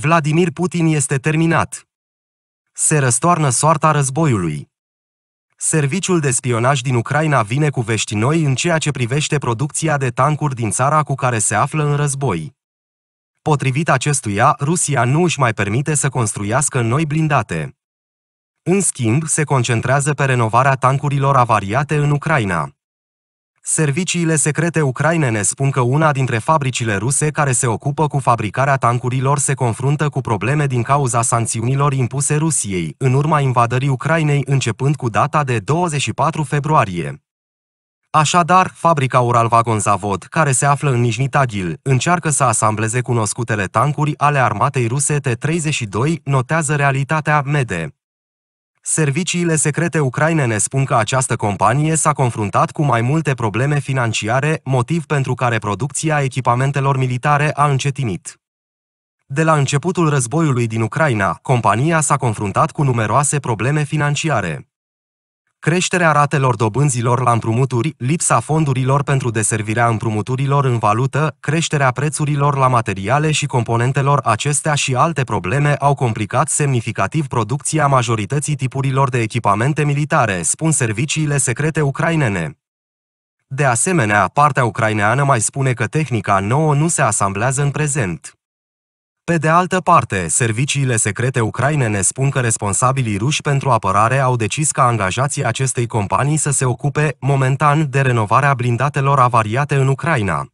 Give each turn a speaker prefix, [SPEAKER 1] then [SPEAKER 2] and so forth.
[SPEAKER 1] Vladimir Putin este terminat. Se răstoarnă soarta războiului. Serviciul de spionaj din Ucraina vine cu vești noi în ceea ce privește producția de tancuri din țara cu care se află în război. Potrivit acestuia, Rusia nu își mai permite să construiască noi blindate. În schimb, se concentrează pe renovarea tancurilor avariate în Ucraina. Serviciile secrete ucraine ne spun că una dintre fabricile ruse care se ocupă cu fabricarea tancurilor se confruntă cu probleme din cauza sancțiunilor impuse Rusiei, în urma invadării Ucrainei începând cu data de 24 februarie. Așadar, fabrica Uralvagon Zavod, care se află în Nijnitagil, Tagil, încearcă să asambleze cunoscutele tancuri ale armatei ruse T-32, notează realitatea MEDE. Serviciile secrete ucrainene spun că această companie s-a confruntat cu mai multe probleme financiare, motiv pentru care producția echipamentelor militare a încetinit. De la începutul războiului din Ucraina, compania s-a confruntat cu numeroase probleme financiare creșterea ratelor dobânzilor la împrumuturi, lipsa fondurilor pentru deservirea împrumuturilor în valută, creșterea prețurilor la materiale și componentelor acestea și alte probleme au complicat semnificativ producția majorității tipurilor de echipamente militare, spun serviciile secrete ucrainene. De asemenea, partea ucraineană mai spune că tehnica nouă nu se asamblează în prezent. Pe de altă parte, serviciile secrete ucraine ne spun că responsabilii ruși pentru apărare au decis ca angajații acestei companii să se ocupe, momentan, de renovarea blindatelor avariate în Ucraina.